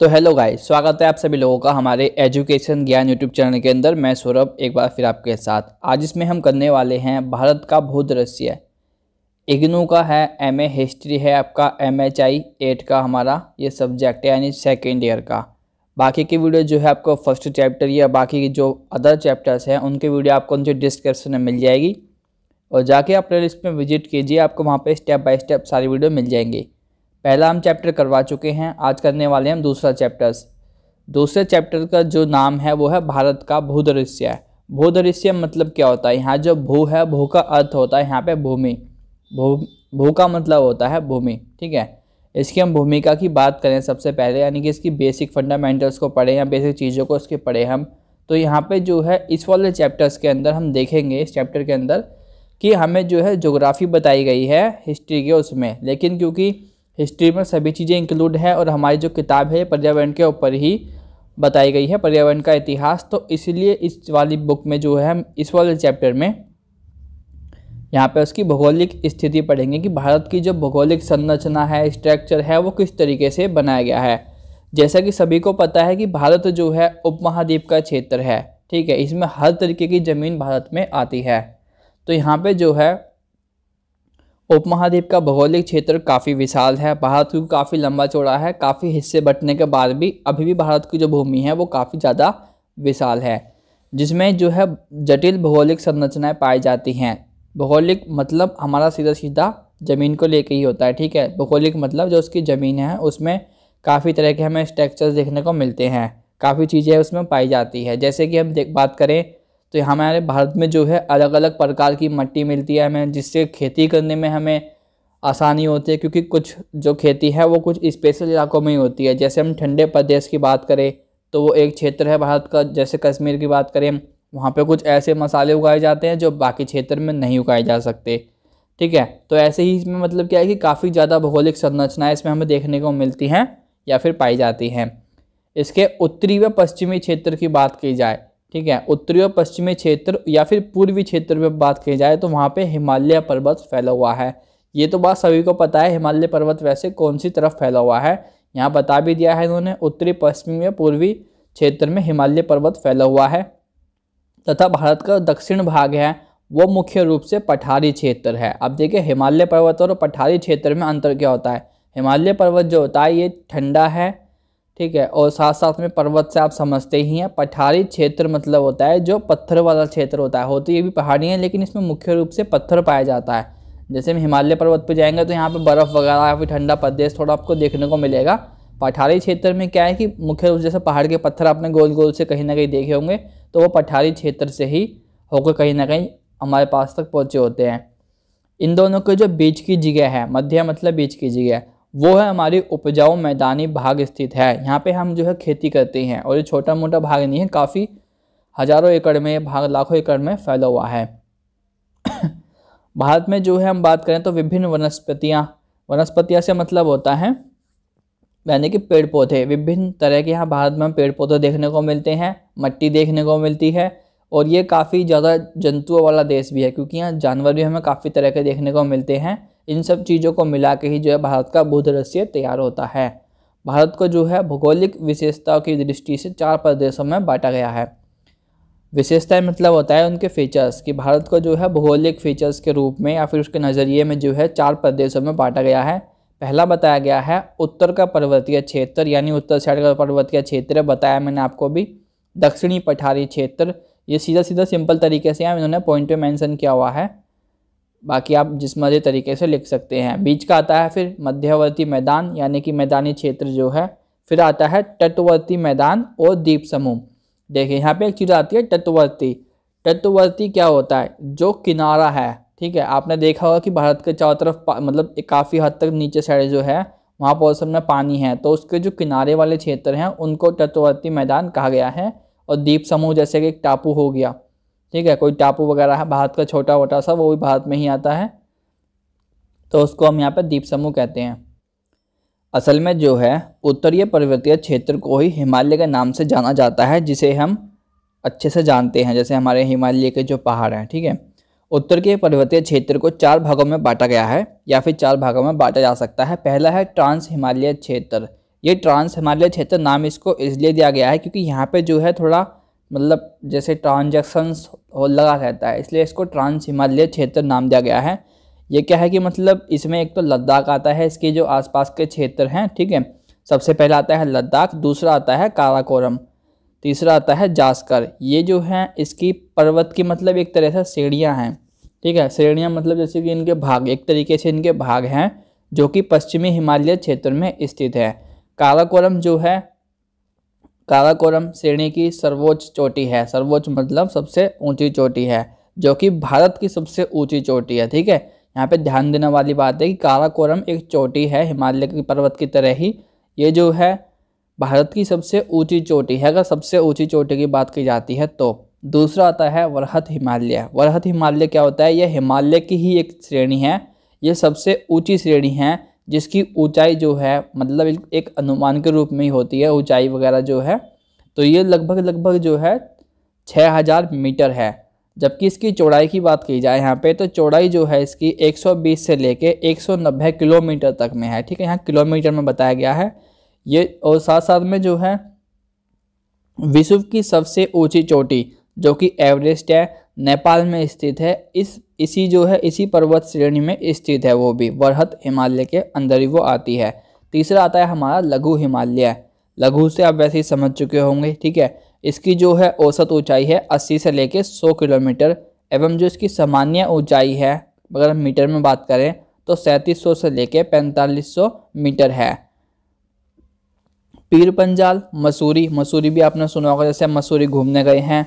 तो hello guys स्वागत है आप सभी लोगों का हमारे एजुकेशन ज्ञान यूट्यूब चैनल के अंदर मैं सौरभ एक बार फिर आपके साथ आज इसमें हम करने वाले हैं भारत का दृश्य इग्नू का है एम ए हिस्ट्री है आपका एम एच आई एट का हमारा ये सब्जेक्ट है यानी सेकेंड ईयर का बाकी की वीडियो जो है आपको फर्स्ट चैप्टर या बाकी के जो अदर चैप्टर्स हैं उनकी वीडियो आपको नीचे डिस्क्रिप्शन में मिल जाएगी और जाके आप प्ले लिस्ट में विजिट कीजिए आपको वहाँ पर स्टेप बाय स्टेप सारी वीडियो मिल जाएंगी पहला हम चैप्टर करवा चुके हैं आज करने वाले हम दूसरा चैप्टर्स दूसरे चैप्टर का जो नाम है वो है भारत का भूदृश्य भूदृश्य मतलब क्या होता है यहाँ जो भू है भू का अर्थ होता है यहाँ पे भूमि भू भू का मतलब होता है भूमि ठीक है इसकी हम भूमिका की बात करें सबसे पहले यानी कि इसकी बेसिक फंडामेंटल्स को पढ़ें या बेसिक चीज़ों को इसके पढ़ें हम तो यहाँ पे जो है इस वाले चैप्टर्स के अंदर हम देखेंगे इस चैप्टर के अंदर कि हमें जो है जोग्राफ़ी बताई गई है हिस्ट्री के उसमें लेकिन क्योंकि हिस्ट्री में सभी चीज़ें इंक्लूड है और हमारी जो किताब है पर्यावरण के ऊपर ही बताई गई है पर्यावरण का इतिहास तो इसलिए इस वाली बुक में जो है इस वाले चैप्टर में यहाँ पे उसकी भौगोलिक स्थिति पढ़ेंगे कि भारत की जो भौगोलिक संरचना है स्ट्रक्चर है वो किस तरीके से बनाया गया है जैसा कि सभी को पता है कि भारत जो है उपमहाद्वीप का क्षेत्र है ठीक है इसमें हर तरीके की ज़मीन भारत में आती है तो यहाँ पे जो है उपमहाद्वीप का भौगोलिक क्षेत्र काफ़ी विशाल है भारत को काफ़ी लंबा चौड़ा है काफ़ी हिस्से बटने के बाद भी अभी भी भारत की जो भूमि है वो काफ़ी ज़्यादा विशाल है जिसमें जो है जटिल भौगोलिक संरचनाएं पाई जाती हैं भौगोलिक मतलब हमारा सीधा सीधा ज़मीन को लेके ही होता है ठीक है भौगोलिक मतलब जो उसकी ज़मीन है उसमें काफ़ी तरह के हमें स्ट्रक्चर्स देखने को मिलते हैं काफ़ी चीज़ें उसमें पाई जाती है जैसे कि हम देख बात करें तो हमारे भारत में जो है अलग अलग प्रकार की मिट्टी मिलती है हमें जिससे खेती करने में हमें आसानी होती है क्योंकि कुछ जो खेती है वो कुछ स्पेशल इलाकों में ही होती है जैसे हम ठंडे प्रदेश की बात करें तो वो एक क्षेत्र है भारत का जैसे कश्मीर की बात करें वहाँ पे कुछ ऐसे मसाले उगाए जाते हैं जो बाकी क्षेत्र में नहीं उगाए जा सकते ठीक है तो ऐसे ही इसमें मतलब क्या है कि काफ़ी ज़्यादा भौगोलिक संरचनाएं इसमें हमें देखने को मिलती हैं या फिर पाई जाती हैं इसके उत्तरी व पश्चिमी क्षेत्र की बात की जाए ठीक है उत्तरी और पश्चिमी क्षेत्र या फिर पूर्वी क्षेत्र में बात की जाए तो वहाँ पे हिमालय पर्वत फैला हुआ है ये तो बात सभी को पता है हिमालय पर्वत वैसे कौन सी तरफ फैला हुआ है यहाँ बता भी दिया है इन्होंने उत्तरी पश्चिमी या पूर्वी क्षेत्र में हिमालय पर्वत फैला हुआ है तथा भारत का दक्षिण भाग है वो मुख्य रूप से पठारी क्षेत्र है अब देखिए हिमालय पर्वत और पठारी क्षेत्र में अंतर क्या होता है हिमालय पर्वत जो होता है ये ठंडा है ठीक है और साथ साथ में पर्वत से आप समझते ही हैं पठारी क्षेत्र मतलब होता है जो पत्थर वाला क्षेत्र होता है होती ये भी पहाड़ी है लेकिन इसमें मुख्य रूप से पत्थर पाया जाता है जैसे हम हिमालय पर्वत पर जाएंगे तो यहाँ पर बर्फ़ वगैरह या फिर ठंडा प्रदेश थोड़ा आपको देखने को मिलेगा पठारी क्षेत्र में क्या है कि मुख्य रूप जैसे पहाड़ के पत्थर आपने गोल गोल से कहीं ना कहीं देखे होंगे तो वो पठारी क्षेत्र से ही होकर कहीं ना कहीं हमारे पास तक पहुँचे होते हैं इन दोनों के जो बीच की जगह है मध्य मतलब बीच की जगह वो है हमारी उपजाऊ मैदानी भाग स्थित है यहाँ पे हम जो है खेती करते हैं और ये छोटा मोटा भाग नहीं है काफ़ी हज़ारों एकड़ में भाग लाखों एकड़ में फैला हुआ है भारत में जो है हम बात करें तो विभिन्न वनस्पतियाँ वनस्पतियाँ से मतलब होता है यानी कि पेड़ पौधे विभिन्न तरह के यहाँ भारत में पेड़ पौधे देखने को मिलते हैं मट्टी देखने को मिलती है और ये काफ़ी ज़्यादा जंतुओं वाला देश भी है क्योंकि यहाँ जानवर भी हमें काफ़ी तरह के देखने को मिलते हैं इन सब चीज़ों को मिला के ही जो है भारत का रस्य तैयार होता है भारत को जो है भौगोलिक विशेषताओं की दृष्टि से चार प्रदेशों में बांटा गया है विशेषताएं मतलब होता है उनके फीचर्स कि भारत को जो है भौगोलिक फीचर्स के रूप में या फिर उसके नज़रिए में जो है चार प्रदेशों में बांटा गया है पहला बताया गया है उत्तर का पर्वतीय क्षेत्र यानी उत्तर साइड का पर्वतीय क्षेत्र बताया मैंने आपको भी दक्षिणी पठारी क्षेत्र ये सीधा सीधा सिंपल तरीके से यहाँ इन्होंने पॉइंट पे मेंशन किया हुआ है बाकी आप जिस मर्जी तरीके से लिख सकते हैं बीच का आता है फिर मध्यवर्ती मैदान यानी कि मैदानी क्षेत्र जो है फिर आता है तटवर्ती मैदान और द्वीप समूह देखिए यहाँ पे एक चीज़ आती है तटवर्ती तटवर्ती क्या होता है जो किनारा है ठीक है आपने देखा होगा कि भारत के चारों तरफ मतलब काफ़ी हद तक नीचे साइड जो है वहाँ पर सब में पानी है तो उसके जो किनारे वाले क्षेत्र हैं उनको तटवर्ती मैदान कहा गया है और द्वीप समूह जैसे कि एक टापू हो गया ठीक है कोई टापू वगैरह है भारत का छोटा वोटा सा वो भी भारत में ही आता है तो उसको हम यहाँ पर द्वीप समूह कहते हैं असल में जो है उत्तरीय पर्वतीय क्षेत्र को ही हिमालय के नाम से जाना जाता है जिसे हम अच्छे से जानते हैं जैसे हमारे हिमालय के जो पहाड़ हैं ठीक है उत्तर के पर्वतीय क्षेत्र को चार भागों में बांटा गया है या फिर चार भागों में बांटा जा सकता है पहला है ट्रांस हिमालय क्षेत्र ये ट्रांस हिमालय क्षेत्र नाम इसको इसलिए दिया गया है क्योंकि यहाँ पे जो है थोड़ा मतलब जैसे हो लगा रहता है इसलिए इसको ट्रांस हिमालय क्षेत्र नाम दिया गया है ये क्या है कि मतलब इसमें एक तो लद्दाख आता है इसके जो आसपास के क्षेत्र हैं ठीक है सबसे पहला आता है लद्दाख दूसरा आता है काराकोरम तीसरा आता है जास्कर ये जो है इसकी पर्वत की मतलब एक तरह से सीढ़ियाँ हैं ठीक है श्रेणियाँ मतलब जैसे कि इनके भाग एक तरीके से इनके भाग हैं जो कि पश्चिमी हिमालय क्षेत्र में स्थित है कालाकोरम जो है कालाकोरम श्रेणी की सर्वोच्च चोटी है सर्वोच्च मतलब सबसे ऊंची चोटी है जो कि भारत की सबसे ऊंची चोटी है ठीक है यहाँ पे ध्यान देने वाली बात है कि कालाकोरम एक चोटी है हिमालय की पर्वत की तरह ही ये जो है भारत की सबसे ऊंची चोटी है अगर सबसे ऊंची चोटी की बात की जाती है तो दूसरा आता है वरहत हिमालय वरहत हिमालय क्या होता है यह हिमालय की ही एक श्रेणी है यह सबसे ऊँची श्रेणी है जिसकी ऊंचाई जो है मतलब एक अनुमान के रूप में ही होती है ऊंचाई वगैरह जो है तो ये लगभग लगभग जो है छः हज़ार मीटर है जबकि इसकी चौड़ाई की बात की जाए यहाँ पे तो चौड़ाई जो है इसकी 120 से लेके 190 किलोमीटर तक में है ठीक है यहाँ किलोमीटर में बताया गया है ये और साथ साथ में जो है विश्व की सबसे ऊँची चोटी जो कि एवरेस्ट है नेपाल में स्थित है इस इसी जो है इसी पर्वत श्रेणी में स्थित है वो भी बरहत हिमालय के अंदर ही वो आती है तीसरा आता है हमारा लघु हिमालय लघु से आप वैसे ही समझ चुके होंगे ठीक है इसकी जो है औसत ऊंचाई है 80 से लेके 100 किलोमीटर एवं जो इसकी सामान्य ऊंचाई है अगर हम मीटर में बात करें तो 3700 से लेके 4500 मीटर है पीर पंजाल मसूरी मसूरी भी आपने सुना होगा जैसे मसूरी घूमने गए हैं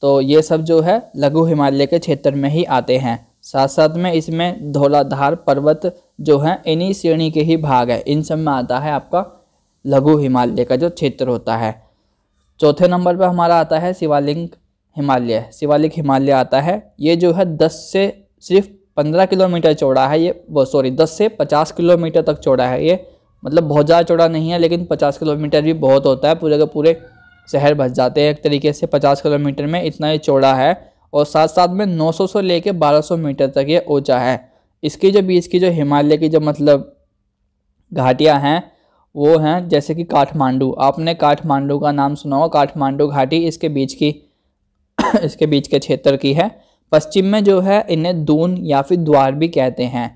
तो ये सब जो है लघु हिमालय के क्षेत्र में ही आते हैं साथ साथ में इसमें धौलाधार पर्वत जो है इन्हीं श्रेणी के ही भाग है इन सब में आता है आपका लघु हिमालय का जो क्षेत्र होता है चौथे नंबर पर हमारा आता है शिवालिंग हिमालय शिवालिक हिमालय आता है ये जो है दस से सिर्फ पंद्रह किलोमीटर चौड़ा है ये वो सॉरी दस से पचास किलोमीटर तक चौड़ा है ये मतलब बहुत ज़्यादा चौड़ा नहीं है लेकिन पचास किलोमीटर भी बहुत होता है पूरे के पूरे शहर बस जाते हैं एक तरीके से पचास किलोमीटर में इतना ही चौड़ा है और साथ साथ में 900 से लेके 1200 मीटर तक ये ऊंचा है इसकी जो बीच की जो हिमालय की जो मतलब घाटियाँ हैं वो हैं जैसे कि काठमांडू आपने काठमांडू का नाम सुना होगा काठमांडू घाटी इसके बीच की इसके बीच के क्षेत्र की है पश्चिम में जो है इन्हें दून या फिर द्वार भी कहते हैं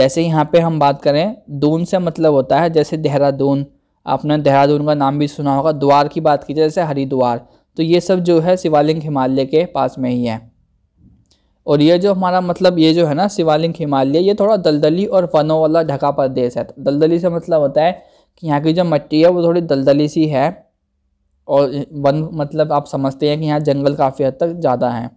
जैसे यहाँ पे हम बात करें दून से मतलब होता है जैसे देहरादून आपने देहरादून का नाम भी सुना होगा द्वार की बात की जाए जैसे हरिद्वार तो ये सब जो है शिवालिंग हिमालय के पास में ही है और ये जो हमारा मतलब ये जो है ना शिवालिंग हिमालय ये थोड़ा दलदली और वनों वाला ढका प्रदेश है दलदली से मतलब होता है कि यहाँ की जो मिट्टी है वो थोड़ी दलदली सी है और वन मतलब आप समझते हैं कि यहाँ जंगल काफ़ी हद तक ज़्यादा हैं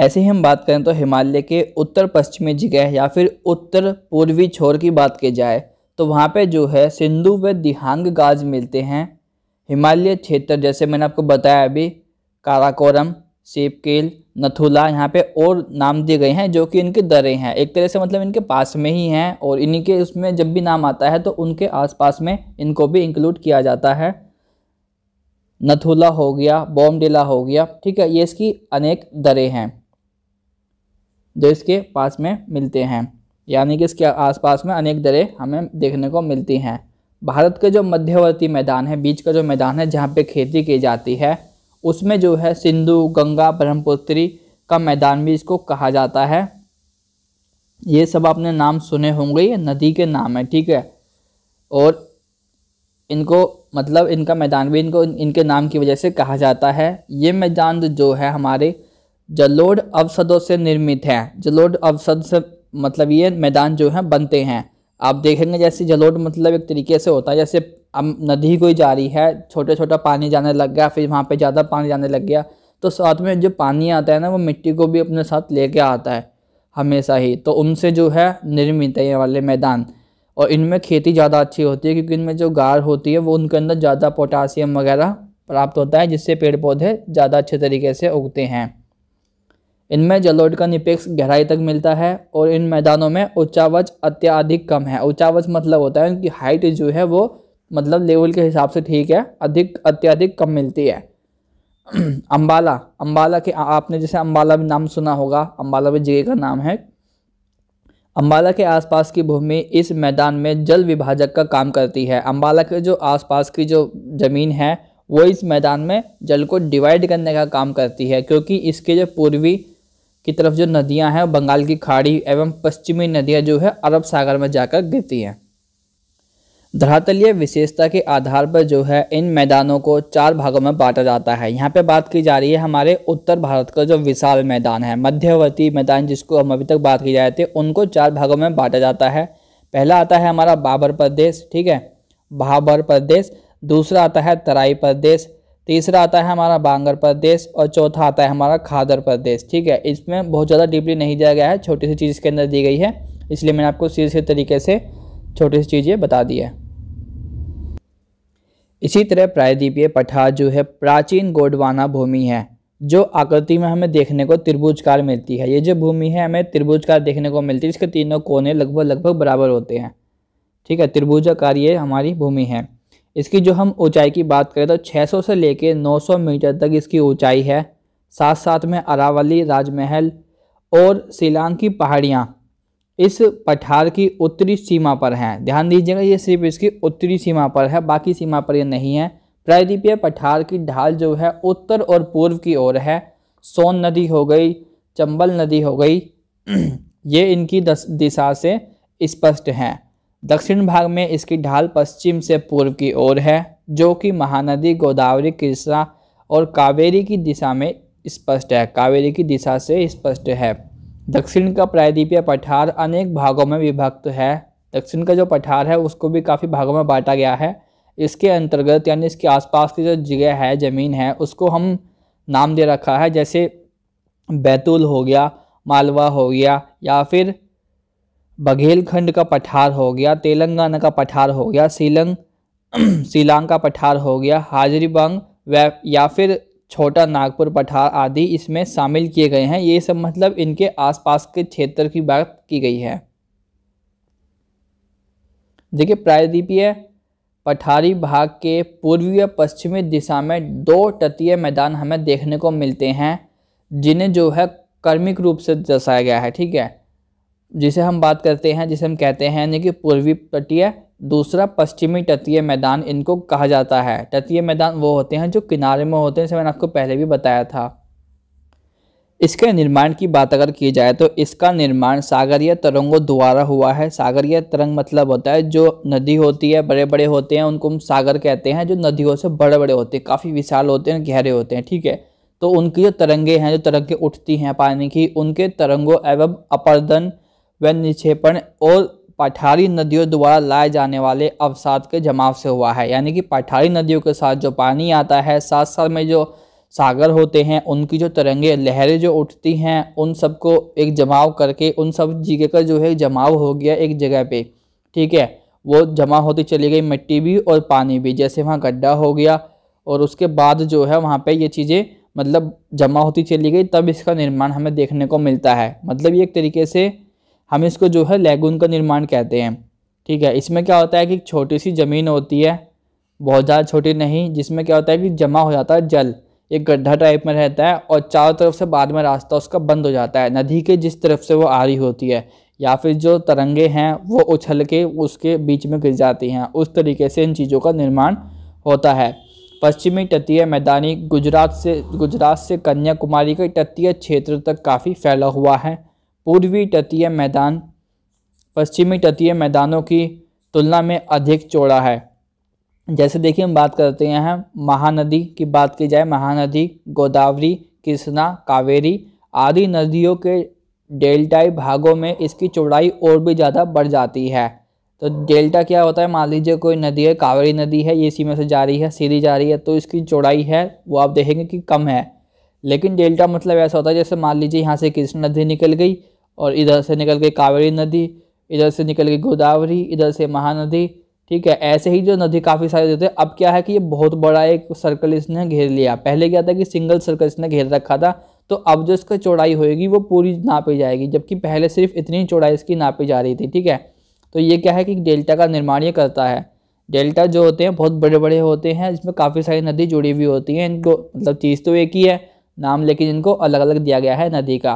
ऐसे ही हम बात करें तो हिमालय के उत्तर पश्चिमी जगह या फिर उत्तर पूर्वी छोर की बात की जाए तो वहाँ पे जो है सिंधु व दिहांग गाज मिलते हैं हिमालय क्षेत्र जैसे मैंने आपको बताया अभी काराकोरम सेबकेल नथुला यहाँ पे और नाम दिए गए हैं जो कि इनके दरें हैं एक तरह से मतलब इनके पास में ही हैं और इन्हीं के उसमें जब भी नाम आता है तो उनके आस में इनको भी इंक्लूड किया जाता है नथुला हो गया बॉमडेला हो गया ठीक है ये इसकी अनेक दरें हैं जो इसके पास में मिलते हैं यानी कि इसके आसपास में अनेक दरें हमें देखने को मिलती हैं भारत के जो मध्यवर्ती मैदान है बीच का जो मैदान है जहाँ पे खेती की जाती है उसमें जो है सिंधु गंगा ब्रह्मपुत्री का मैदान भी इसको कहा जाता है ये सब आपने नाम सुने होंगे ये नदी के नाम है ठीक है और इनको मतलब इनका मैदान भी इनको इनके नाम की वजह से कहा जाता है ये मैदान जो है हमारे जलोढ़ अवसदों से निर्मित है जलोढ़ अवसद से मतलब ये मैदान जो है बनते हैं आप देखेंगे जैसे जलोढ़ मतलब एक तरीके से होता है जैसे अब नदी कोई जा रही है छोटा छोटा पानी जाने लग गया फिर वहाँ पे ज़्यादा पानी जाने लग गया तो साथ में जो पानी आता है ना वो मिट्टी को भी अपने साथ लेके आता है हमेशा ही तो उनसे जो है निर्मित है ये वाले मैदान और इनमें खेती ज़्यादा अच्छी होती है क्योंकि इनमें जो गार होती है वो उनके अंदर ज़्यादा पोटासियम वगैरह प्राप्त होता है जिससे पेड़ पौधे ज़्यादा अच्छे तरीके से उगते हैं इनमें जलोड का निपेक्ष गहराई तक मिलता है और इन मैदानों में ऊंचावच अत्याधिक कम है ऊंचावच मतलब होता है उनकी हाइट जो है वो मतलब लेवल के हिसाब से ठीक है अधिक अत्याधिक कम मिलती है अम्बाला अम्बाला के आपने जैसे अम्बाला भी नाम सुना होगा अम्बाला भी जगह का नाम है अम्बाला के आसपास की भूमि इस मैदान में जल विभाजक का काम करती है अम्बाला के जो आसपास की जो ज़मीन है वो इस मैदान में जल को डिवाइड करने का काम करती है क्योंकि इसके जो पूर्वी की तरफ जो नदियां हैं बंगाल की खाड़ी एवं पश्चिमी नदियां जो है अरब सागर में जाकर गिरती हैं धरातलीय विशेषता के आधार पर जो है इन मैदानों को चार भागों में बांटा जाता है यहाँ पे बात की जा रही है हमारे उत्तर भारत का जो विशाल मैदान है मध्यवर्ती मैदान जिसको हम अभी तक बात की जा रही थी उनको चार भागों में बांटा जाता है पहला आता है हमारा बाबर प्रदेश ठीक है बाबर प्रदेश दूसरा आता है तराई प्रदेश तीसरा आता है हमारा बांगर प्रदेश और चौथा आता है हमारा खादर प्रदेश ठीक है इसमें बहुत ज़्यादा डीपली नहीं दिया गया है छोटी सी चीज़ के अंदर दी गई है इसलिए मैंने आपको सीधे तरीके से छोटी सी चीज़ें बता दी है इसी तरह प्रायद्वीपीय पठार जो है प्राचीन गोडवाना भूमि है जो आकृति में हमें देखने को त्रिभुजकार मिलती है ये जो भूमि है हमें त्रिभुजकार देखने को मिलती है इसके तीनों कोने लगभग लगभग बराबर होते हैं ठीक है त्रिभुजाकार ये हमारी भूमि है इसकी जो हम ऊंचाई की बात करें तो 600 से लेकर 900 मीटर तक इसकी ऊंचाई है साथ साथ में अरावली राजमहल और सिलांग की पहाड़ियाँ इस पठार की उत्तरी सीमा पर हैं ध्यान दीजिएगा ये सिर्फ इसकी उत्तरी सीमा पर है बाकी सीमा पर यह नहीं है प्रायद्वीपीय पठार की ढाल जो है उत्तर और पूर्व की ओर है सोन नदी हो गई चंबल नदी हो गई ये इनकी दिशा से स्पष्ट हैं दक्षिण भाग में इसकी ढाल पश्चिम से पूर्व की ओर है जो कि महानदी गोदावरी कृष्णा और कावेरी की दिशा में स्पष्ट है कावेरी की दिशा से स्पष्ट है दक्षिण का प्रायद्वीपीय पठार अनेक भागों में विभक्त है दक्षिण का जो पठार है उसको भी काफ़ी भागों में बांटा गया है इसके अंतर्गत यानी इसके आसपास की जो जगह है ज़मीन है उसको हम नाम दे रखा है जैसे बैतूल हो गया मालवा हो गया या फिर बघेलखंड का पठार हो गया तेलंगाना का पठार हो गया सीलंग सीलांग का पठार हो गया हाजरीबाग या फिर छोटा नागपुर पठार आदि इसमें शामिल किए गए हैं ये सब मतलब इनके आसपास के क्षेत्र की बात की गई है देखिए प्रायद्वीपीय पठारी भाग के पूर्वी पश्चिमी दिशा में दो तटीय मैदान हमें देखने को मिलते हैं जिन्हें जो है कर्मिक रूप से दर्शाया गया है ठीक है जिसे हम बात करते हैं जिसे हम कहते हैं यानी कि पूर्वी तटीय दूसरा पश्चिमी तटीय मैदान इनको कहा जाता है तटीय मैदान वो होते हैं जो किनारे में होते हैं जैसे मैंने आपको पहले भी बताया था इसके निर्माण की बात अगर की जाए तो इसका निर्माण सागरीय तरंगों द्वारा हुआ है सागरीय तरंग मतलब होता है जो नदी होती है बड़े बड़े होते हैं उनको हम सागर कहते हैं जो नदियों से बड़े बड़े होते हैं काफ़ी विशाल होते हैं गहरे होते हैं ठीक है तो उनकी जो तरंगे हैं जो तरंगे उठती हैं पानी की उनके तरंगों एवं अपर्दन व निक्षेपण और पठारी नदियों द्वारा लाए जाने वाले अवसाद के जमाव से हुआ है यानी कि पठारी नदियों के साथ जो पानी आता है साथ साथ में जो सागर होते हैं उनकी जो तरंगे लहरें जो उठती हैं उन सबको एक जमाव करके उन सब जगह का जो है जमाव हो गया एक जगह पे ठीक है वो जमा होती चली गई मिट्टी भी और पानी भी जैसे वहाँ गड्ढा हो गया और उसके बाद जो है वहाँ पे ये चीज़ें मतलब जमा होती चली गई तब इसका निर्माण हमें देखने को मिलता है मतलब ये एक तरीके से हम इसको जो है लेगून का निर्माण कहते हैं ठीक है इसमें क्या होता है कि छोटी सी ज़मीन होती है बहुत ज़्यादा छोटी नहीं जिसमें क्या होता है कि जमा हो जाता है जल एक गड्ढा टाइप में रहता है और चारों तरफ से बाद में रास्ता उसका बंद हो जाता है नदी के जिस तरफ से वो आ रही होती है या फिर जो तरंगे हैं वो उछल के उसके बीच में गिर जाती हैं उस तरीके से इन चीज़ों का निर्माण होता है पश्चिमी तटीय मैदानी गुजरात से गुजरात से कन्याकुमारी के तटीय क्षेत्र तक काफ़ी फैला हुआ है पूर्वी तटीय मैदान पश्चिमी तटीय मैदानों की तुलना में अधिक चौड़ा है जैसे देखिए हम बात करते हैं महानदी की बात की जाए महानदी गोदावरी कृष्णा कावेरी आदि नदियों के डेल्टाई भागों में इसकी चौड़ाई और भी ज़्यादा बढ़ जाती है तो डेल्टा क्या होता है मान लीजिए कोई नदी है कावेरी नदी है ये इसी में से जा रही है सीधी जा रही है तो इसकी चौड़ाई है वो आप देखेंगे कि कम है लेकिन डेल्टा मतलब ऐसा होता है जैसे मान लीजिए यहाँ से कृष्ण नदी निकल गई और इधर से निकल के कावेरी नदी इधर से निकल के गोदावरी इधर से महानदी ठीक है ऐसे ही जो नदी काफ़ी सारे होते हैं अब क्या है कि ये बहुत बड़ा एक सर्कल इसने घेर लिया पहले क्या था कि सिंगल सर्कल इसने घेर रखा था तो अब जो इसका चौड़ाई होएगी वो पूरी नापी जाएगी जबकि पहले सिर्फ इतनी चौड़ाई इसकी नापी जा रही थी ठीक है तो ये क्या है कि डेल्टा का निर्माण ये करता है डेल्टा जो होते हैं बहुत बड़े बड़े होते हैं जिसमें काफ़ी सारी नदी जुड़ी हुई होती हैं इनको मतलब चीज़ तो एक ही है नाम लेकिन इनको अलग अलग दिया गया है नदी का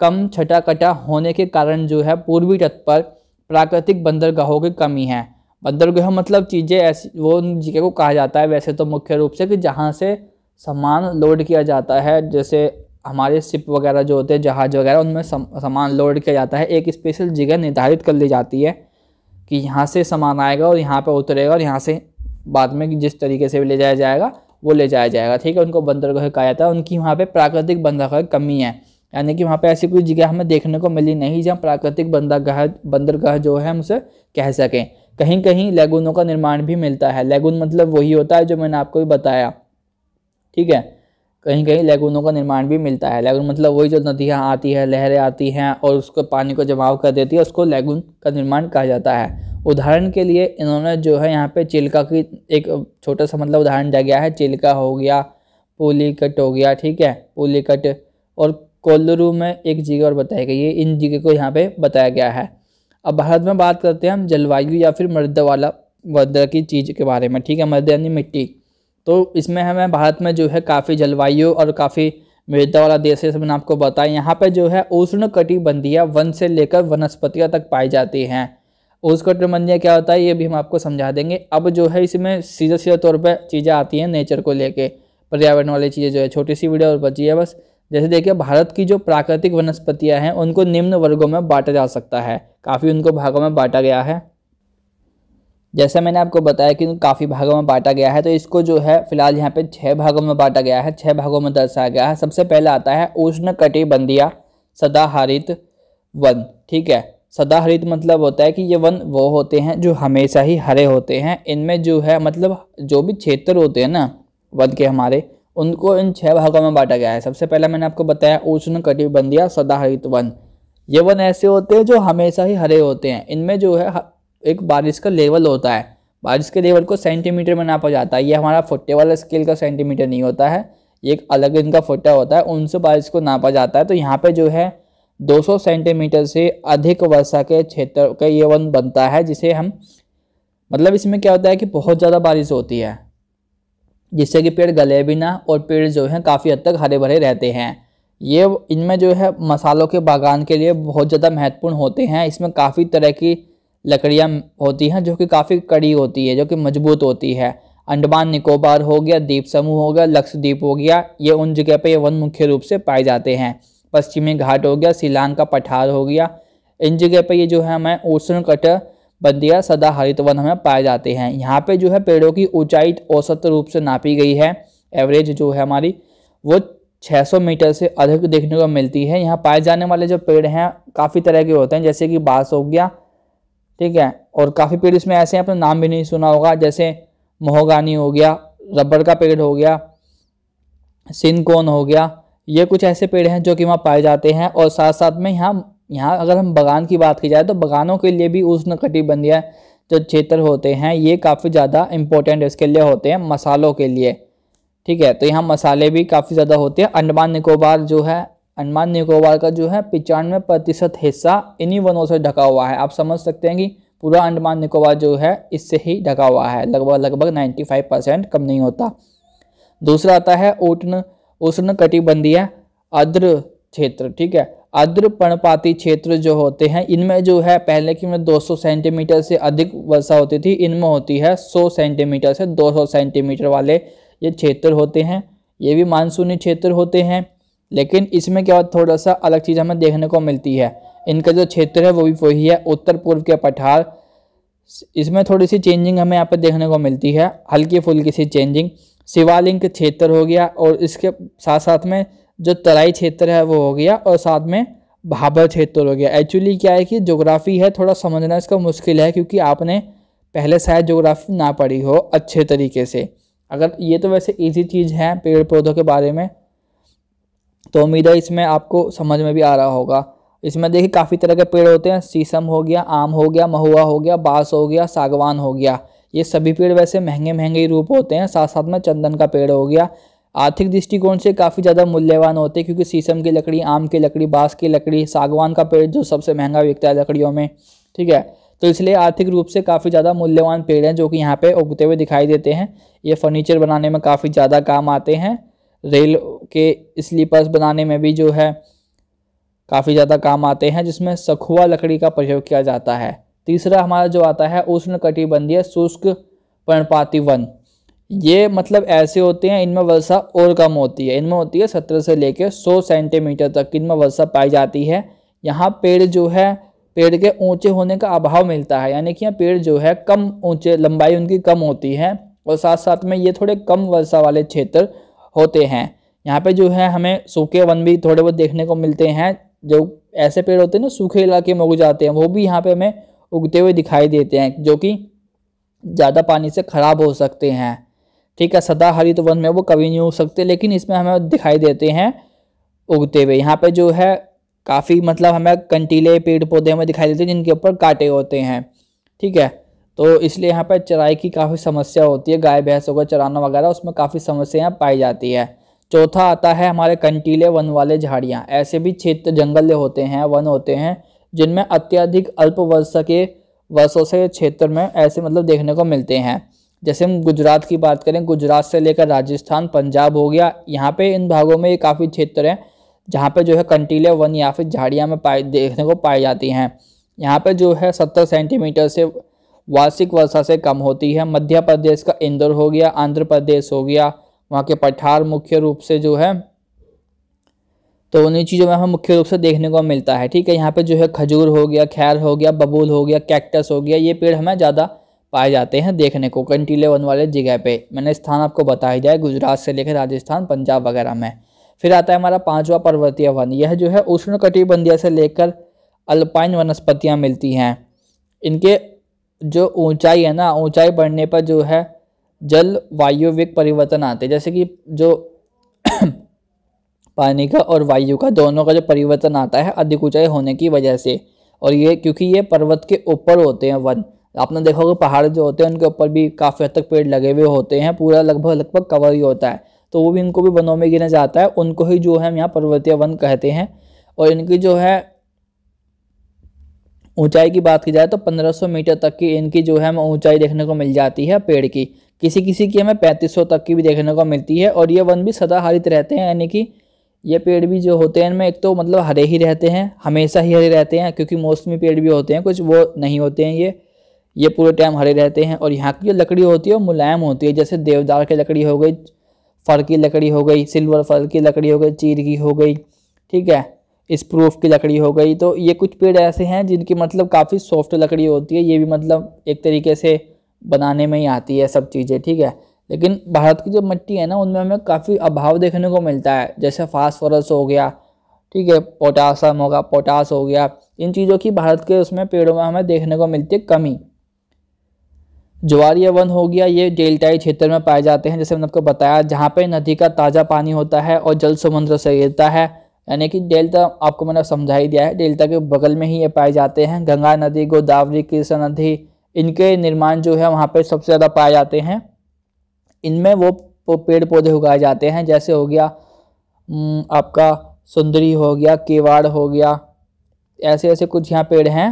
कम छटाकटा होने के कारण जो है पूर्वी तट पर प्राकृतिक बंदरगाहों की कमी है बंदरगाह मतलब चीज़ें ऐसी वो जगह को कहा जाता है वैसे तो मुख्य रूप से कि जहाँ से सामान लोड किया जाता है जैसे हमारे सिप वगैरह जो होते हैं जहाज़ वगैरह उनमें सामान लोड किया जाता है एक स्पेशल जगह निर्धारित कर ली जाती है कि यहाँ से सामान आएगा और यहाँ पर उतरेगा और यहाँ से बाद में जिस तरीके से भी ले जाया जाएगा वो ले जाया जाएगा ठीक है उनको बंदरगाह कहा जाता है उनकी वहाँ पर प्राकृतिक बंदरगाह कमी है यानी कि वहाँ पे ऐसी कोई जगह हमें देखने को मिली नहीं जहाँ प्राकृतिक बंदरगाह बंदरगाह जो है हम उसे कह सकें कहीं कहीं लेगुनों का निर्माण भी मिलता है लेगुन मतलब वही होता है जो मैंने आपको भी बताया ठीक है कहीं कहीं लेगुनों का निर्माण भी मिलता है लेगुन मतलब वही जो नदियाँ आती है लहरें आती हैं और उसको पानी को जमाव कर देती है उसको लेगुन का निर्माण कहा जाता है उदाहरण के लिए इन्होंने जो है यहाँ पे चिल्का की एक छोटा सा मतलब उदाहरण दिया गया है चिल्का हो गया पुलिकट हो गया ठीक है पुलिकट और कोल्लुरू में एक जगह और बताई गई है इन जगह को यहाँ पे बताया गया है अब भारत में बात करते हैं हम जलवायु या फिर मृदा वाला मृदा की चीज़ के बारे में ठीक है मृदा यानी मिट्टी तो इसमें हमें भारत में जो है काफ़ी जलवायु और काफ़ी मृदा वाला देश है मैंने आपको बताया यहाँ पर जो है उष्ण कटिबंधीय वन से लेकर वनस्पतियाँ तक पाई जाती हैं उष्ण कटिबंधीय क्या होता है ये भी हम आपको समझा देंगे अब जो है इसमें सीधे सीधे तौर पर चीज़ें आती हैं नेचर को लेकर पर्यावरण वाली चीज़ें जो है छोटी सी वीडियो और बची है बस जैसे देखिए भारत की जो प्राकृतिक वनस्पतियाँ हैं उनको निम्न वर्गों में बांटा जा सकता है काफ़ी उनको भागों में बांटा गया है जैसा मैंने आपको बताया कि काफ़ी भागों में बांटा गया है तो इसको जो है फिलहाल यहाँ पे छः भागों में बांटा गया है छः भागों में दर्शाया गया है सबसे पहले आता है उष्ण कटिबंधिया सदाहरित वन ठीक है सदाहरित मतलब होता है कि ये वन वो होते हैं जो हमेशा ही हरे होते हैं इनमें जो है मतलब जो भी क्षेत्र होते हैं ना वन के हमारे उनको इन छह भागों में बांटा गया है सबसे पहला मैंने आपको बताया उष्ण कटिबंधीय सदाहरित वन ये वन ऐसे होते हैं जो हमेशा ही हरे होते हैं इनमें जो है एक बारिश का लेवल होता है बारिश के लेवल को सेंटीमीटर में नापा जाता है ये हमारा फुट्टे वाले स्केल का सेंटीमीटर नहीं होता है ये एक अलग इनका फुट्टा होता है उनसे बारिश को नापा जाता है तो यहाँ पे जो है 200 सेंटीमीटर से अधिक वर्षा के क्षेत्र का ये वन बनता है जिसे हम मतलब इसमें क्या होता है कि बहुत ज़्यादा बारिश होती है जिससे कि पेड़ गले भी ना और पेड़ जो है काफ़ी हद तक हरे भरे रहते हैं ये इनमें जो है मसालों के बागान के लिए बहुत ज़्यादा महत्वपूर्ण होते हैं इसमें काफ़ी तरह की लकड़ियाँ होती हैं जो कि काफ़ी कड़ी होती है जो कि मजबूत होती है अंडमान निकोबार हो गया द्वीप समूह हो गया लक्षद्वीप हो गया ये उन जगह पर वन मुख्य रूप से पाए जाते हैं पश्चिमी घाट हो गया सिलान का पठार हो गया इन जगह पर ये जो है हमें उष्ण कट बंदिया सदा हरित वन हमें पाए जाते हैं यहाँ पे जो है पेड़ों की ऊंचाई औसत रूप से नापी गई है एवरेज जो है हमारी वो 600 मीटर से अधिक देखने को मिलती है यहाँ पाए जाने वाले जो पेड़ हैं काफ़ी तरह के होते हैं जैसे कि बांस हो गया ठीक है और काफ़ी पेड़ इसमें ऐसे हैं अपना नाम भी नहीं सुना होगा जैसे मोहगानी हो गया रबड़ का पेड़ हो गया सिनकोन हो गया ये कुछ ऐसे पेड़ हैं जो कि वहाँ पाए जाते हैं और साथ साथ में यहाँ यहाँ अगर हम बगान की बात की जाए तो बगानों के लिए भी उष्ण कटिबंधीय जो क्षेत्र होते हैं ये काफ़ी ज़्यादा इम्पोर्टेंट इसके लिए होते हैं मसालों के लिए ठीक है तो यहाँ मसाले भी काफ़ी ज़्यादा होते हैं अंडमान निकोबार जो है अंडमान निकोबार का जो है पचानवे प्रतिशत हिस्सा इन्हीं वनों से ढका हुआ है आप समझ सकते हैं कि पूरा अंडमान निकोबार जो है इससे ही ढका हुआ है लगभग लगभग फाइव परसेंट कम नहीं होता दूसरा आता है उष्ण उष्ण कटिबंधीय आर्द्र क्षेत्र ठीक है अद्र पर्णपाती क्षेत्र जो होते हैं इनमें जो है पहले की में 200 सेंटीमीटर से अधिक वर्षा होती थी इनमें होती है 100 सेंटीमीटर से 200 सेंटीमीटर वाले ये क्षेत्र होते हैं ये भी मानसूनी क्षेत्र होते हैं लेकिन इसमें क्या थोड़ा सा अलग चीज़ हमें देखने को मिलती है इनका जो क्षेत्र है वो भी वही है उत्तर पूर्व के पठार इसमें थोड़ी सी चेंजिंग हमें यहाँ पर देखने को मिलती है हल्की फुल्की सी चेंजिंग शिवालिंग क्षेत्र हो गया और इसके साथ साथ में जो तराई क्षेत्र है वो हो गया और साथ में भाबर क्षेत्र हो गया एक्चुअली क्या है कि जोग्राफ़ी है थोड़ा समझना इसका मुश्किल है क्योंकि आपने पहले शायद जोग्राफ़ी ना पढ़ी हो अच्छे तरीके से अगर ये तो वैसे ईजी चीज़ है पेड़ पौधों के बारे में तो उम्मीद है इसमें आपको समझ में भी आ रहा होगा इसमें देखिए काफ़ी तरह के पेड़ होते हैं शीशम हो गया आम हो गया महुआ हो गया बांस हो गया सागवान हो गया ये सभी पेड़ वैसे महंगे महंगे रूप होते हैं साथ साथ में चंदन का पेड़ हो गया आर्थिक दृष्टिकोण से काफ़ी ज़्यादा मूल्यवान होते हैं क्योंकि शीशम की लकड़ी आम की लकड़ी बांस की लकड़ी सागवान का पेड़ जो सबसे महंगा बिकता है लकड़ियों में ठीक है तो इसलिए आर्थिक रूप से काफ़ी ज़्यादा मूल्यवान पेड़ हैं जो कि यहाँ पे उगते हुए दिखाई देते हैं ये फर्नीचर बनाने में काफ़ी ज़्यादा काम आते हैं रेल के स्लीपर्स बनाने में भी जो है काफ़ी ज़्यादा काम आते हैं जिसमें सखुआ लकड़ी का प्रयोग किया जाता है तीसरा हमारा जो आता है उष्ण कटिबंधीय शुष्क पर्णपाती वन ये मतलब ऐसे होते हैं इनमें वर्षा और कम होती है इनमें होती है सत्रह से लेकर सौ सेंटीमीटर तक इनमें वर्षा पाई जाती है यहाँ पेड़ जो है पेड़ के ऊंचे होने का अभाव मिलता है यानी कि यहाँ पेड़ जो है कम ऊंचे लंबाई उनकी कम होती है और साथ साथ में ये थोड़े कम वर्षा वाले क्षेत्र होते हैं यहाँ पे जो है हमें सूखे वन भी थोड़े बहुत देखने को मिलते हैं जो ऐसे पेड़ होते हैं ना सूखे इलाके में उग जाते हैं वो भी यहाँ पे हमें उगते हुए दिखाई देते हैं जो कि ज़्यादा पानी से ख़राब हो सकते हैं ठीक है सदा हरित वन में वो कभी नहीं उग सकते लेकिन इसमें हमें दिखाई देते हैं उगते हुए यहाँ पे जो है काफ़ी मतलब हमें कंटीले पेड़ पौधे हमें दिखाई देते हैं जिनके ऊपर कांटे होते हैं ठीक है तो इसलिए यहाँ पर चराई की काफ़ी समस्या होती है गाय भैंसों को चराना वगैरह उसमें काफ़ी समस्याएँ पाई जाती है चौथा आता है हमारे कंटीले वन वाले झाड़ियाँ ऐसे भी क्षेत्र जंगल होते हैं वन होते हैं जिनमें अत्यधिक अल्प वर्षा के वर्षों से क्षेत्र में ऐसे मतलब देखने को मिलते हैं जैसे हम गुजरात की बात करें गुजरात से लेकर राजस्थान पंजाब हो गया यहाँ पे इन भागों में ये काफ़ी क्षेत्र हैं जहाँ पे जो है कंटीले वन या फिर झाड़ियाँ में पाए देखने को पाई जाती हैं यहाँ पे जो है सत्तर सेंटीमीटर से वार्षिक वर्षा से कम होती है मध्य प्रदेश का इंदौर हो गया आंध्र प्रदेश हो गया वहाँ के पठार मुख्य रूप से जो है तो उन्हीं चीज़ों में हमें मुख्य रूप से देखने को मिलता है ठीक है यहाँ पे जो है खजूर हो गया खैर हो गया बबूल हो गया कैक्टस हो गया ये पेड़ हमें ज़्यादा पाए जाते हैं देखने को कंटीले वन वाले जगह पे मैंने स्थान आपको बताया जाए गुजरात से लेकर राजस्थान पंजाब वगैरह में फिर आता है हमारा पांचवा पर्वतीय वन यह जो है उष्ण कटिबंधीय से लेकर अल्पाइन वनस्पतियाँ मिलती हैं इनके जो ऊंचाई है ना ऊंचाई बढ़ने पर जो है जल वायुविक परिवर्तन आते हैं जैसे कि जो पानी का और वायु का दोनों का जो परिवर्तन आता है अधिक ऊंचाई होने की वजह से और ये क्योंकि ये पर्वत के ऊपर होते हैं वन आपने देखा होगा पहाड़ जो होते हैं उनके ऊपर भी काफ़ी हद तक पेड़ लगे हुए होते हैं पूरा लगभग लगभग कवर ही होता है तो वो भी इनको भी वनों में गिना जाता है उनको ही जो है हम यहाँ पर्वतीय वन कहते हैं और इनकी जो है ऊंचाई की बात की जाए तो 1500 मीटर तक की इनकी जो है हमें ऊंचाई देखने को मिल जाती है पेड़ की किसी किसी की हमें 3500 तक की भी देखने को मिलती है और ये वन भी सदा हरित रहते हैं यानी कि ये पेड़ भी जो होते हैं इनमें एक तो मतलब हरे ही रहते हैं हमेशा ही हरे रहते हैं क्योंकि मौसमी पेड़ भी होते हैं कुछ वो नहीं होते हैं ये ये पूरे टाइम हरे रहते हैं और यहाँ की जो लकड़ी होती है वो मुलायम होती है जैसे देवदार की लकड़ी हो गई फर की लकड़ी हो गई सिल्वर फर की लकड़ी हो गई चीर की हो गई ठीक है इस प्रूफ की लकड़ी हो गई तो ये कुछ पेड़ ऐसे हैं जिनकी मतलब काफ़ी सॉफ्ट लकड़ी होती है ये भी मतलब एक तरीके से बनाने में ही आती है सब चीज़ें ठीक है लेकिन भारत की जो मिट्टी है ना उनमें हमें काफ़ी अभाव देखने को मिलता है जैसे फास्फोरस हो गया ठीक है पोटासम होगा पोटास हो गया इन चीज़ों की भारत के उसमें पेड़ों में हमें देखने को मिलती है कमी ज्वारीय वन हो गया ये डेल्टाई क्षेत्र में पाए जाते हैं जैसे मैंने आपको बताया जहाँ पे नदी का ताज़ा पानी होता है और जल समुद्र से गिरता है यानी कि डेल्टा आपको मैंने समझा ही दिया है डेल्टा के बगल में ही ये पाए जाते हैं गंगा नदी गोदावरी कृष्ण नदी इनके निर्माण जो है वहाँ पर सबसे ज़्यादा पाए जाते हैं इनमें वो पेड़ पौधे उगाए जाते हैं जैसे हो गया आपका सुंदरी हो गया केवाड़ हो गया ऐसे ऐसे कुछ यहाँ पेड़ हैं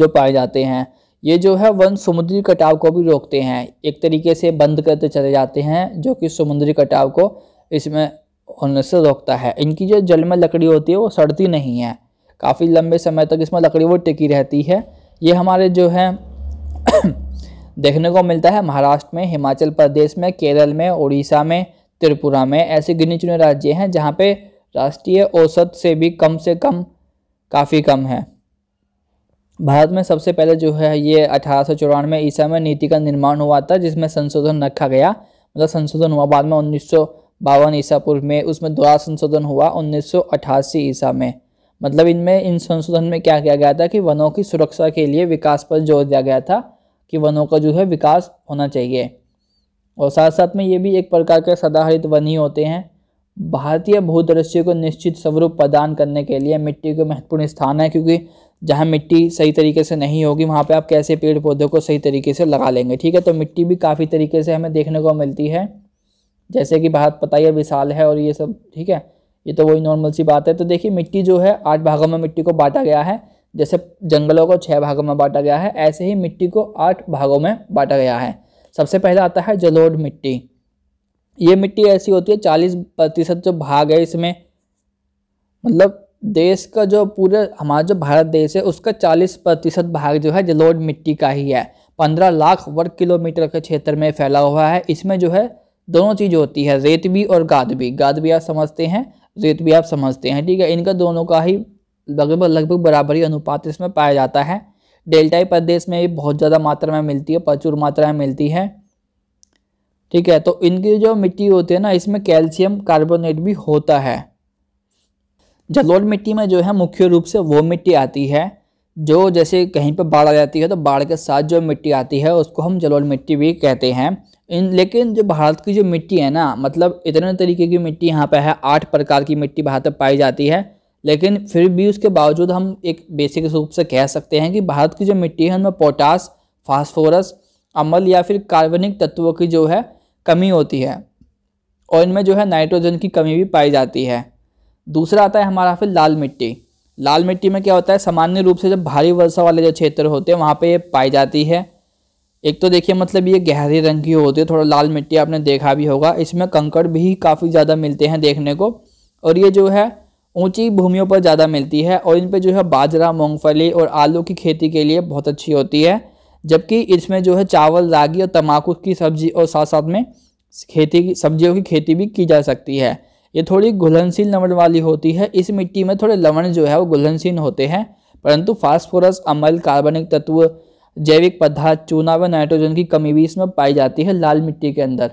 जो पाए जाते हैं ये जो है वन समुद्री कटाव को भी रोकते हैं एक तरीके से बंद करते चले जाते हैं जो कि समुद्री कटाव को इसमें होने से रोकता है इनकी जो जल में लकड़ी होती है वो सड़ती नहीं है काफ़ी लंबे समय तक इसमें लकड़ी वो टिकी रहती है ये हमारे जो है देखने को मिलता है महाराष्ट्र में हिमाचल प्रदेश में केरल में उड़ीसा में त्रिपुरा में ऐसे गिने चुने राज्य हैं जहाँ पे राष्ट्रीय औसत से भी कम से कम काफ़ी कम है भारत में सबसे पहले जो है ये अठारह सौ चौरानवे ईसा में नीति का निर्माण हुआ था जिसमें संशोधन रखा गया मतलब संशोधन हुआ बाद में उन्नीस सौ बावन ईसा पूर्व में उसमें दोबारा संशोधन हुआ उन्नीस सौ अठासी ईसा में मतलब इनमें इन संशोधन में क्या किया गया था कि वनों की सुरक्षा के लिए विकास पर जोर दिया गया था कि वनों का जो है विकास होना चाहिए और साथ साथ में ये भी एक प्रकार के सदाहरित वन ही होते हैं भारतीय भूदृश्य को निश्चित स्वरूप प्रदान करने के लिए मिट्टी का महत्वपूर्ण स्थान है क्योंकि जहाँ मिट्टी सही तरीके से नहीं होगी वहाँ पे आप कैसे पेड़ पौधों को सही तरीके से लगा लेंगे ठीक है तो मिट्टी भी काफ़ी तरीके से हमें देखने को मिलती है जैसे कि भारत पता ही विशाल है और ये सब ठीक है ये तो वही नॉर्मल सी बात है तो देखिए मिट्टी जो है आठ भागों में मिट्टी को बांटा गया है जैसे जंगलों को छः भागों में बांटा गया है ऐसे ही मिट्टी को आठ भागों में बांटा गया है सबसे पहला आता है जलोढ़ मिट्टी ये मिट्टी ऐसी होती है चालीस प्रतिशत जो भाग है इसमें मतलब देश का जो पूरे हमारा जो भारत देश है उसका चालीस प्रतिशत भाग जो है जलोढ़ मिट्टी का ही है पंद्रह लाख वर्ग किलोमीटर के क्षेत्र में फैला हुआ है इसमें जो है दोनों चीज़ होती है रेत भी और गाद भी गाद भी आप समझते हैं रेत भी आप समझते हैं ठीक है इनका दोनों का ही लगभग लगभग बराबरी अनुपात इसमें पाया जाता है डेल्टाई प्रदेश में भी बहुत ज़्यादा मात्रा में मिलती है प्रचुर मात्रा में मिलती है ठीक है तो इनकी जो मिट्टी होती है ना इसमें कैल्शियम कार्बोनेट भी होता है जलोल मिट्टी में जो है मुख्य रूप से वो मिट्टी आती है जो जैसे कहीं पर बाढ़ आ जाती है तो बाढ़ के साथ जो मिट्टी आती है उसको हम जलोल मिट्टी भी कहते हैं इन लेकिन जो भारत की जो मिट्टी है ना मतलब इतने तरीके की मिट्टी यहाँ पे है आठ प्रकार की मिट्टी भारत में पाई जाती है लेकिन फिर भी उसके बावजूद हम एक बेसिक रूप से कह सकते हैं कि भारत की जो मिट्टी है उनमें पोटास फास्फोरस अमल या फिर कार्बनिक तत्वों की जो है कमी होती है और इनमें जो है नाइट्रोजन की कमी भी पाई जाती है दूसरा आता है हमारा फिर लाल मिट्टी लाल मिट्टी में क्या होता है सामान्य रूप से जब भारी वर्षा वाले जो क्षेत्र होते हैं वहाँ पे ये पाई जाती है एक तो देखिए मतलब ये गहरे रंग की होती है थोड़ा लाल मिट्टी आपने देखा भी होगा इसमें कंकड़ भी काफ़ी ज़्यादा मिलते हैं देखने को और ये जो है ऊंची भूमियों पर ज़्यादा मिलती है और इन पर जो है बाजरा मूंगफली और आलू की खेती के लिए बहुत अच्छी होती है जबकि इसमें जो है चावल रागी और तम्बाकू की सब्जी और साथ साथ में खेती की सब्जियों की खेती भी की जा सकती है ये थोड़ी घुलनशील लवण वाली होती है इस मिट्टी में थोड़े लवण जो है वो घुलनशील होते हैं परंतु फास्फोरस अमल कार्बनिक तत्व जैविक पदार्थ चूना व नाइट्रोजन की कमी भी इसमें पाई जाती है लाल मिट्टी के अंदर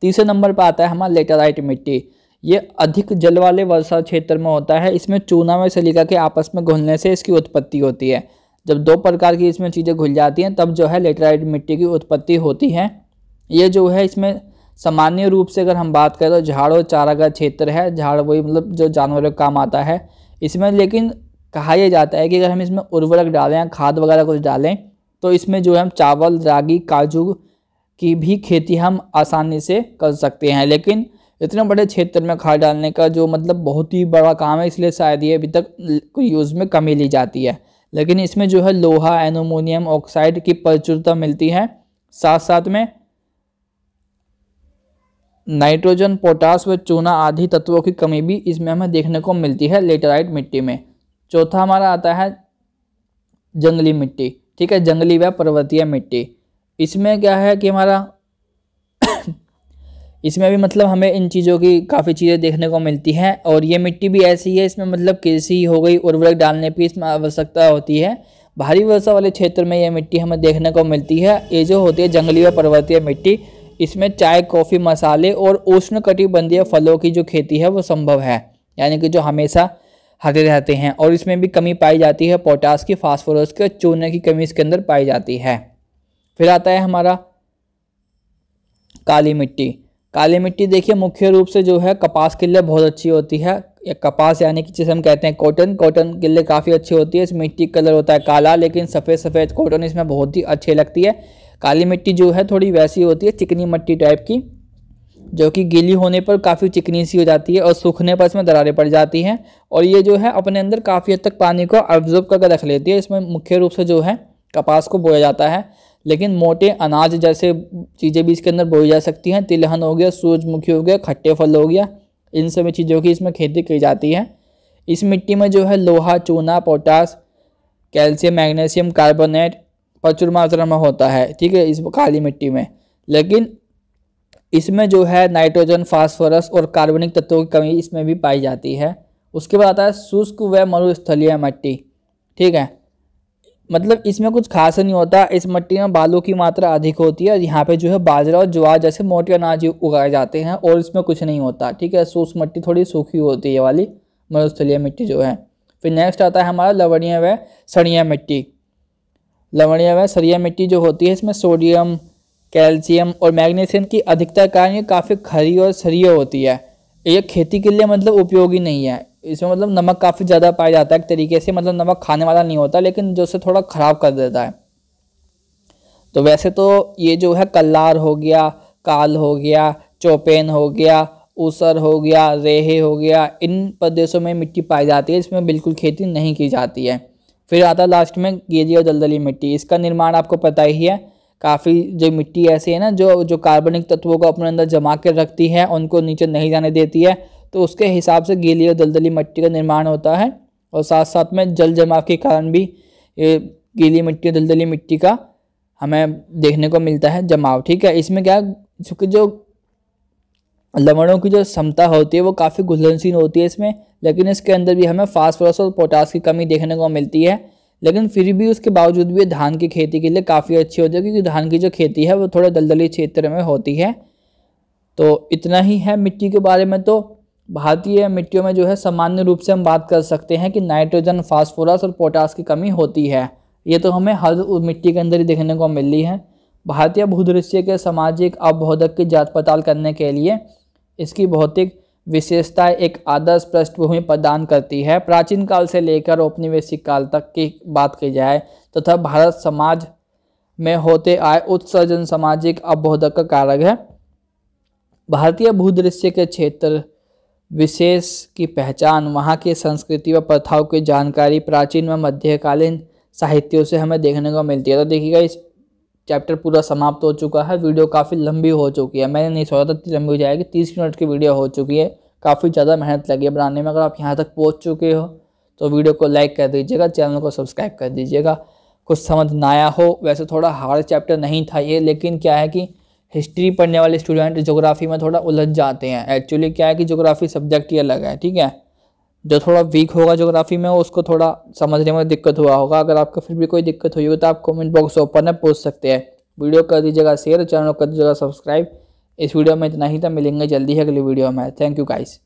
तीसरे नंबर पर आता है हमारा लेटराइट मिट्टी ये अधिक जल वाले वर्षा क्षेत्र में होता है इसमें चूना व सलीका के आपस में घुलने से इसकी उत्पत्ति होती है जब दो प्रकार की इसमें चीज़ें घुल जाती हैं तब जो है लेटराइट मिट्टी की उत्पत्ति होती है ये जो है इसमें सामान्य रूप से अगर हम बात करें तो झाड़ और चारा का क्षेत्र है झाड़ वही मतलब जो जानवरों का काम आता है इसमें लेकिन कहा यह जाता है कि अगर हम इसमें उर्वरक डालें खाद वगैरह कुछ डालें तो इसमें जो है हम चावल रागी काजू की भी खेती हम आसानी से कर सकते हैं लेकिन इतने बड़े क्षेत्र में खाद डालने का जो मतलब बहुत ही बड़ा काम है इसलिए शायद ये अभी तक यूज़ में कमी ली जाती है लेकिन इसमें जो है लोहा एनोमोनियम ऑक्साइड की प्रचुरता मिलती है साथ साथ में नाइट्रोजन पोटास व चूना आदि तत्वों की कमी भी इसमें हमें देखने को मिलती है लेटेराइट मिट्टी में चौथा हमारा आता है जंगली मिट्टी ठीक है जंगली व पर्वतीय मिट्टी इसमें क्या है कि हमारा इसमें भी मतलब हमें इन चीज़ों की काफ़ी चीज़ें देखने को मिलती हैं और ये मिट्टी भी ऐसी है इसमें मतलब कृषि हो गई उर्वरक डालने की इसमें आवश्यकता होती है भारी वर्षा वाले क्षेत्र में ये मिट्टी हमें देखने को मिलती है ये जो होती है जंगली व पर्वतीय मिट्टी इसमें चाय कॉफ़ी मसाले और उष्ण कटिबंधीय फलों की जो खेती है वो संभव है यानी कि जो हमेशा हरे रहते हैं और इसमें भी कमी पाई जाती है पोटास की फास्फोरस के चूने की कमी इसके अंदर पाई जाती है फिर आता है हमारा काली मिट्टी काली मिट्टी देखिए मुख्य रूप से जो है कपास के लिए बहुत अच्छी होती है या कपास यानी कि जिसे हम कहते हैं कॉटन कॉटन के लिए काफ़ी अच्छी होती है इस मिट्टी कलर होता है काला लेकिन सफ़ेद सफ़ेद कॉटन इसमें बहुत ही अच्छी लगती है काली मिट्टी जो है थोड़ी वैसी होती है चिकनी मिट्टी टाइप की जो कि गीली होने पर काफ़ी चिकनी सी हो जाती है और सूखने पर इसमें दरारें पड़ जाती हैं और ये जो है अपने अंदर काफ़ी हद तक पानी को ऑब्जर्व करके रख लेती है इसमें मुख्य रूप से जो है कपास को बोया जाता है लेकिन मोटे अनाज जैसे चीज़ें भी इसके अंदर बोई जा सकती हैं तिलहन हो गया सूरजमुखी हो गया खट्टे फल हो गया इन सभी चीज़ों की इसमें खेती की जाती है इस मिट्टी में जो है लोहा चूना पोटास कैल्शियम मैग्नीशियम कार्बोनेट प्रचुर मात्रा में होता है ठीक है इस काली मिट्टी में लेकिन इसमें जो है नाइट्रोजन फास्फोरस और कार्बनिक तत्वों की कमी इसमें भी पाई जाती है उसके बाद आता है शुष्क व मरुस्थलीय मिट्टी ठीक है मतलब इसमें कुछ खास नहीं होता इस मिट्टी में बालू की मात्रा अधिक होती है और यहाँ पे जो है बाजरा और ज्वार जैसे मोटे अनाज उगाए जाते हैं और इसमें कुछ नहीं होता ठीक है सूस मिट्टी थोड़ी सूखी होती है वाली मरुस्थलीय मिट्टी जो है फिर नेक्स्ट आता है हमारा लवणीय व सड़िया मिट्टी लवणीय व सरिया मिट्टी जो होती है इसमें सोडियम कैल्शियम और मैग्नीशियम की अधिकता कारण ये काफ़ी खरी और सरिय होती है ये खेती के लिए मतलब उपयोगी नहीं है इसमें मतलब नमक काफ़ी ज़्यादा पाया जाता है एक तरीके से मतलब नमक खाने वाला नहीं होता लेकिन जो उसे थोड़ा ख़राब कर देता है तो वैसे तो ये जो है कल्लार हो गया काल हो गया चौपेन हो गया ऊसर हो गया रेहे हो गया इन प्रदेशों में मिट्टी पाई जाती है इसमें बिल्कुल खेती नहीं की जाती है फिर आता लास्ट में गेजी और दलदली मिट्टी इसका निर्माण आपको पता ही है काफ़ी जो मिट्टी ऐसी है ना जो जो कार्बनिक तत्वों को अपने अंदर जमा कर रखती है उनको नीचे नहीं जाने देती है तो उसके हिसाब से गीली और दलदली मिट्टी का निर्माण होता है और साथ साथ में जल जमाव के कारण भी ये गीली मिट्टी और दलदली मिट्टी का हमें देखने को मिलता है जमाव ठीक है इसमें क्या चूँकि जो लवणों की जो क्षमता होती है वो काफ़ी घुलनशील होती है इसमें लेकिन इसके अंदर भी हमें फास्फोरस और पोटास की कमी देखने को मिलती है लेकिन फिर भी उसके बावजूद भी धान की खेती के लिए काफ़ी अच्छी होती है क्योंकि धान की जो खेती है वो थोड़े दलदली क्षेत्र में होती है तो इतना ही है मिट्टी के बारे में तो भारतीय मिट्टियों में जो है सामान्य रूप से हम बात कर सकते हैं कि नाइट्रोजन फास्फोरस और पोटास की कमी होती है ये तो हमें हर मिट्टी के अंदर ही देखने को मिल रही है भारतीय भूदृश्य के सामाजिक अवबोधक की जाँच पड़ताल करने के लिए इसकी भौतिक विशेषता एक आदर्श पृष्ठभूमि प्रदान करती है प्राचीन काल से लेकर औपनिवेशिक काल तक की बात की जाए तथा तो भारत समाज में होते आए उत्सर्जन सामाजिक अवबोधक का कारक है भारतीय भूदृश्य के क्षेत्र विशेष की पहचान वहाँ की संस्कृति व प्रथाओं की जानकारी प्राचीन व मध्यकालीन साहित्यों से हमें देखने को मिलती है तो देखिएगा इस चैप्टर पूरा समाप्त हो चुका है वीडियो काफ़ी लंबी हो चुकी है मैंने नहीं सोचा था इतनी लंबी हो जाएगी तीस मिनट की वीडियो हो चुकी है काफ़ी ज़्यादा मेहनत लगी है बनाने में अगर आप यहाँ तक पहुँच चुके हो तो वीडियो को लाइक कर दीजिएगा चैनल को सब्सक्राइब कर दीजिएगा कुछ समझ ना आया हो वैसे थोड़ा हार्ड चैप्टर नहीं था ये लेकिन क्या है कि हिस्ट्री पढ़ने वाले स्टूडेंट जोग्राफ़ी में थोड़ा उलझ जाते हैं एक्चुअली क्या है कि जोग्राफ़ी सब्जेक्ट ही अलग है ठीक है जो थोड़ा वीक होगा जोग्राफ़ी में उसको थोड़ा समझने में दिक्कत हुआ होगा अगर आपको फिर भी कोई दिक्कत हुई हो तो आप कमेंट बॉक्स ओपन है पूछ सकते हैं वीडियो कर दीजिएगा शेयर चैनल कर दीजिएगा सब्सक्राइब इस वीडियो में इतना ही था मिलेंगे जल्दी ही अगली वीडियो में थैंक यू गाइज